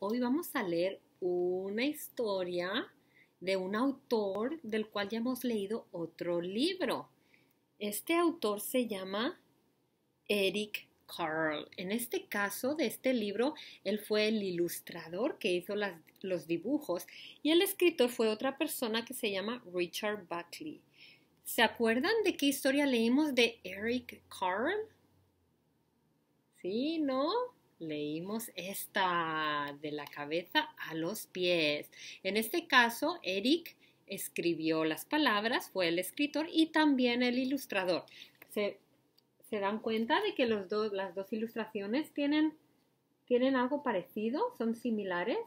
hoy vamos a leer una historia de un autor del cual ya hemos leído otro libro. Este autor se llama Eric Carl. En este caso de este libro, él fue el ilustrador que hizo los dibujos y el escritor fue otra persona que se llama Richard Buckley. ¿Se acuerdan de qué historia leímos de Eric Carl? Sí, ¿no? Leímos esta de la cabeza a los pies. En este caso, Eric escribió las palabras, fue el escritor y también el ilustrador. Se, dan cuenta de que las dos ilustraciones tienen, algo parecido, son similares.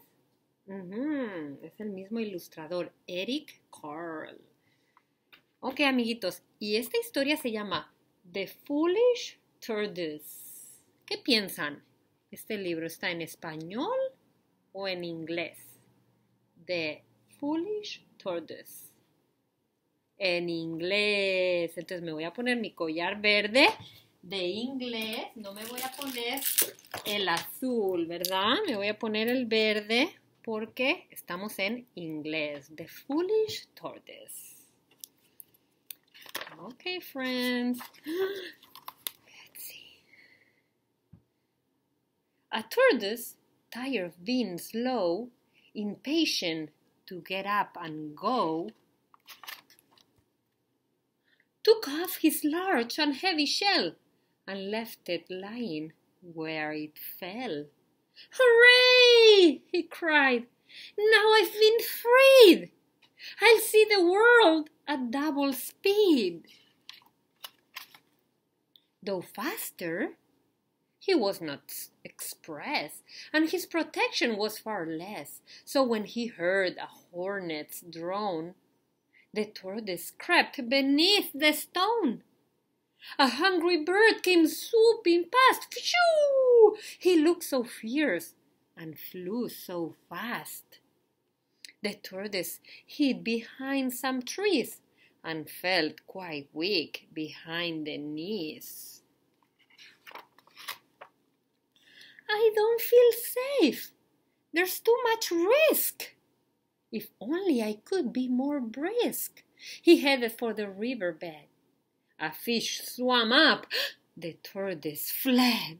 Es el mismo ilustrador, Eric Carl. Ok, amiguitos, y esta historia se llama The Foolish Turtles. ¿Qué piensan? Este libro está en español o en inglés. The Foolish Tortoise. En inglés. Entonces me voy a poner mi collar verde de inglés. No me voy a poner el azul, ¿verdad? Me voy a poner el verde porque estamos en inglés. The Foolish Tortoise. Ok, friends. A tortoise, tired of being slow, impatient to get up and go, took off his large and heavy shell and left it lying where it fell. Hooray! he cried. Now I've been freed! I'll see the world at double speed. Though faster, he was not express, and his protection was far less, so when he heard a hornet's drone, the tortoise crept beneath the stone. A hungry bird came swooping past. Phew! He looked so fierce and flew so fast. The tortoise hid behind some trees and felt quite weak behind the knees. don't feel safe. There's too much risk. If only I could be more brisk. He headed for the river bed. A fish swam up. The tortoise fled.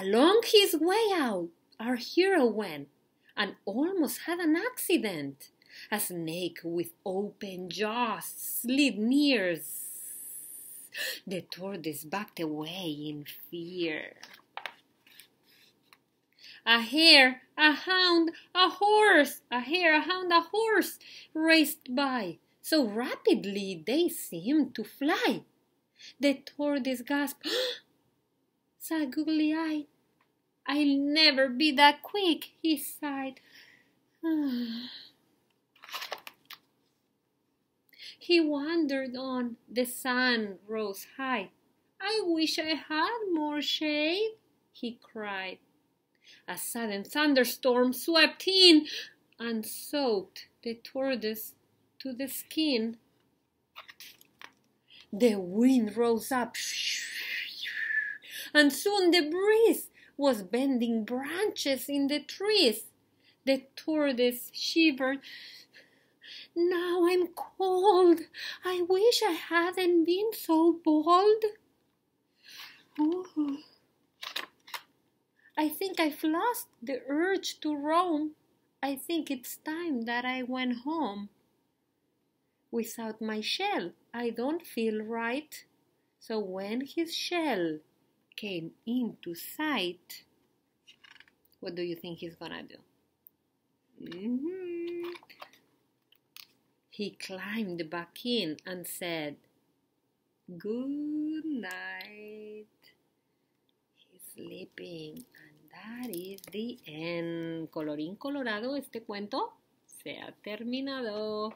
Along his way out, our hero went and almost had an accident. A snake with open jaws slid near the tortoise backed away in fear. A hare, a hound, a horse, a hare, a hound, a horse raced by. So rapidly they seemed to fly. The tortoise gasped, saw googly I'll never be that quick, he sighed. He wandered on. The sun rose high. I wish I had more shade, he cried. A sudden thunderstorm swept in and soaked the tortoise to the skin. The wind rose up, and soon the breeze was bending branches in the trees. The tortoise shivered now I'm cold. I wish I hadn't been so bold. Ooh. I think I've lost the urge to roam. I think it's time that I went home. Without my shell, I don't feel right. So when his shell came into sight, what do you think he's gonna do? Mm -hmm. He climbed back in and said, Good night. He's sleeping, and that is the end. Colorín colorado, este cuento se ha terminado.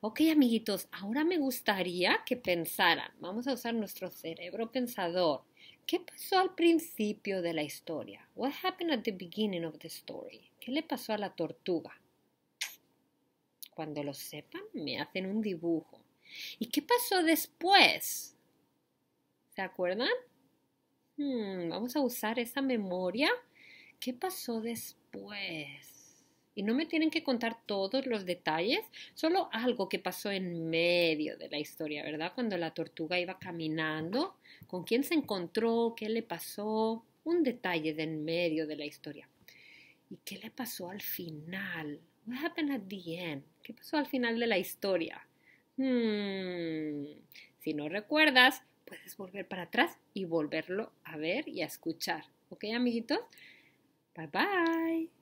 Ok, amiguitos, ahora me gustaría que pensaran. Vamos a usar nuestro cerebro pensador. ¿Qué pasó al principio de la historia? What happened at the beginning of the story? ¿Qué le pasó a la tortuga? cuando lo sepan, me hacen un dibujo. ¿Y qué pasó después? ¿Se acuerdan? Hmm, vamos a usar esa memoria. ¿Qué pasó después? Y no me tienen que contar todos los detalles, solo algo que pasó en medio de la historia, ¿verdad? Cuando la tortuga iba caminando, con quién se encontró, qué le pasó, un detalle de en medio de la historia. ¿Y qué le pasó al final? What ah, happened at the ¿Qué pasó al final de la historia? Hmm, si no recuerdas, puedes volver para atrás y volverlo a ver y a escuchar. ¿Ok, amiguitos? Bye bye.